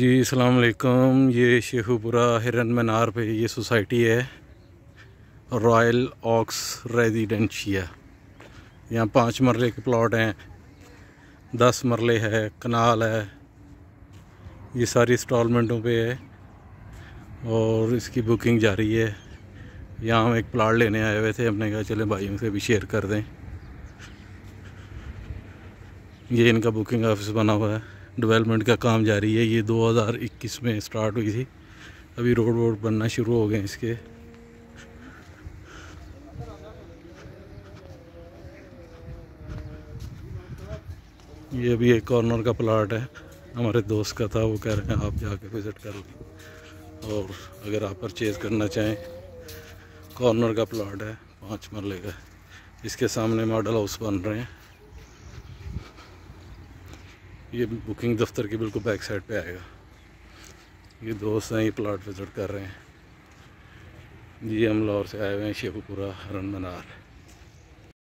जी अस्सलाम वालेकुम ये शेखुपुरा हिरन मनार पे ये सोसाइटी है रॉयल ऑक्स रेजिडेंशिया यहाँ पांच मरले के प्लॉट हैं दस मरले है कनाल है ये सारी इंस्टॉलमेंटों पे है और इसकी बुकिंग जारी है यहाँ हम एक प्लाट लेने आए हुए थे हमने कहा चले भाइयों से भी शेयर कर दें ये इनका बुकिंग ऑफिस बना हुआ है डेवलपमेंट का काम जारी है ये 2021 में स्टार्ट हुई थी अभी रोड वोड बनना शुरू हो गए इसके ये अभी एक कॉर्नर का प्लाट है हमारे दोस्त का था वो कह रहे हैं आप जाके विज़िट कर लें और अगर आप परचेज़ करना चाहें कॉर्नर का प्लाट है पाँच मरले का इसके सामने मॉडल हाउस बन रहे हैं ये बुकिंग दफ्तर के बिल्कुल बैक साइड पे आएगा ये दोस्त हैं ये प्लाट विज़िट कर रहे हैं जी हम लाहौर से आए हुए हैं शेखपुरा हरन मनार